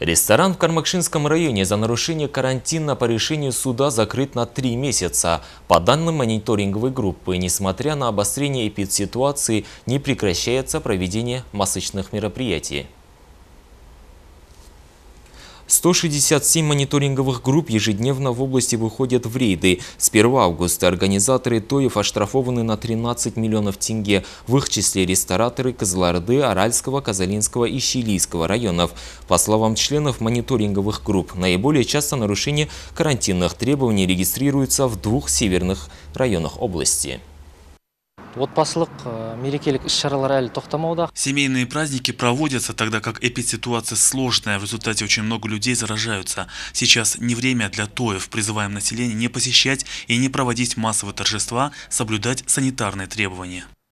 Ресторан в Кармакшинском районе за нарушение карантина по решению суда закрыт на три месяца. По данным мониторинговой группы, несмотря на обострение эпидситуации, не прекращается проведение масочных мероприятий. 167 мониторинговых групп ежедневно в области выходят в рейды. С 1 августа организаторы ТОЕВ оштрафованы на 13 миллионов тенге, в их числе рестораторы Козларды, Аральского, Казалинского и Чилийского районов. По словам членов мониторинговых групп, наиболее часто нарушение карантинных требований регистрируется в двух северных районах области отбасылық э, мерекелік іс шаралар әлі тоқтамауда семейные праздники проводятся тогда как эпидситуация сложная в результате очень много людей заражаются сейчас не время для тоев призываем население не посещать и не проводить массовые торжества соблюдать санитарные требования